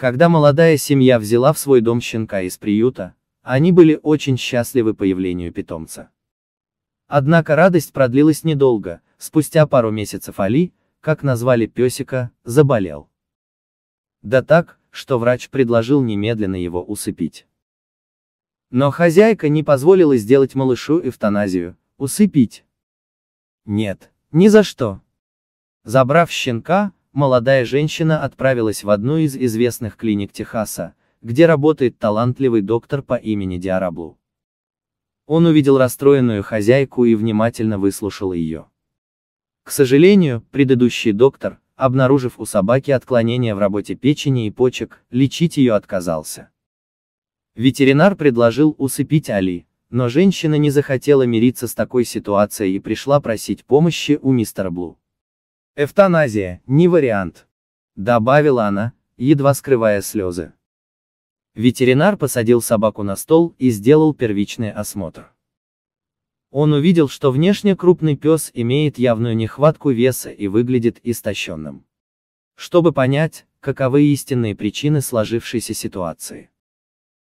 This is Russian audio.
Когда молодая семья взяла в свой дом щенка из приюта, они были очень счастливы появлению питомца. Однако радость продлилась недолго, спустя пару месяцев Али, как назвали песика, заболел. Да так, что врач предложил немедленно его усыпить. Но хозяйка не позволила сделать малышу эвтаназию, усыпить. Нет, ни за что. Забрав щенка, молодая женщина отправилась в одну из известных клиник Техаса, где работает талантливый доктор по имени Диараблу. Он увидел расстроенную хозяйку и внимательно выслушал ее. К сожалению, предыдущий доктор, обнаружив у собаки отклонение в работе печени и почек, лечить ее отказался. Ветеринар предложил усыпить Али, но женщина не захотела мириться с такой ситуацией и пришла просить помощи у мистера Блу. Эвтаназия, не вариант. Добавила она, едва скрывая слезы. Ветеринар посадил собаку на стол и сделал первичный осмотр. Он увидел, что внешне крупный пес имеет явную нехватку веса и выглядит истощенным. Чтобы понять, каковы истинные причины сложившейся ситуации.